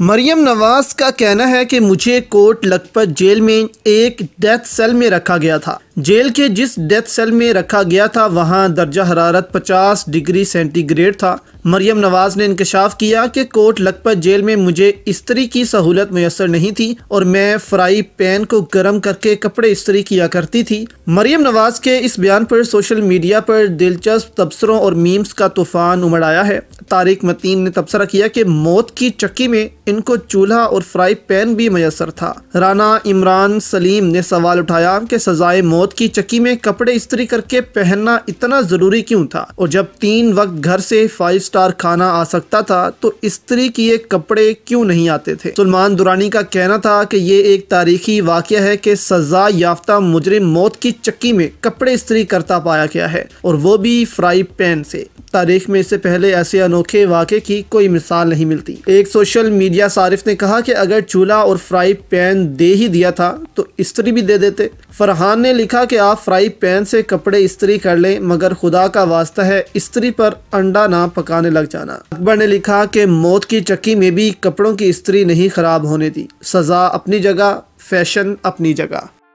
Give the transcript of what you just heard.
मरियम नवाज का कहना है कि मुझे कोट लखपत जेल में एक डेथ सेल में रखा गया था जेल के जिस डेथ सेल में रखा गया था वहाँ दर्जा हरारत 50 डिग्री सेंटीग्रेड था मरियम नवाज ने इंकशाफ किया कि कोट लखपत जेल में मुझे इस्त्री की सहूलत मैसर नहीं थी और मैं फ्राई पैन को गर्म करके कपड़े इस्त्री किया करती थी मरियम नवाज के इस बयान पर सोशल मीडिया पर दिलचस्प तबसरों और मीम्स का तूफान उमड़ आया है तारिक मतीन ने तबसरा किया कि मौत की चक्की में इनको चूल्हा और फ्राई पैन भी मैसर था राना इमरान सलीम ने सवाल उठाया कि सजाए मौत की चक्की में कपड़े इस्त्री करके पहनना इतना ज़रूरी क्यों था और जब तीन वक्त घर से फाइव स्टार खाना आ सकता था तो स्त्री की ये कपड़े क्यों नहीं आते थे सलमान दुरानी का कहना था कि ये एक तारीखी वाक़ है कि सजा याफ्ता मुजरिम मौत की चक्की में कपड़े स्त्री करता पाया गया है और वो भी फ्राई पैन से तारीख में इससे पहले ऐसे अनोखे वाक्य की कोई मिसाल नहीं मिलती एक सोशल मीडिया सारिफ ने कहा कि अगर चूल्हा और फ्राई पैन दे ही दिया था तो स्त्री भी दे देते फरहान ने लिखा कि आप फ्राई पैन से कपड़े स्त्री कर लें मगर खुदा का वास्ता है स्त्री पर अंडा ना पकाने आने लग जाना अकबर ने लिखा कि मौत की चक्की में भी कपड़ों की स्त्री नहीं खराब होने दी सज़ा अपनी जगह फैशन अपनी जगह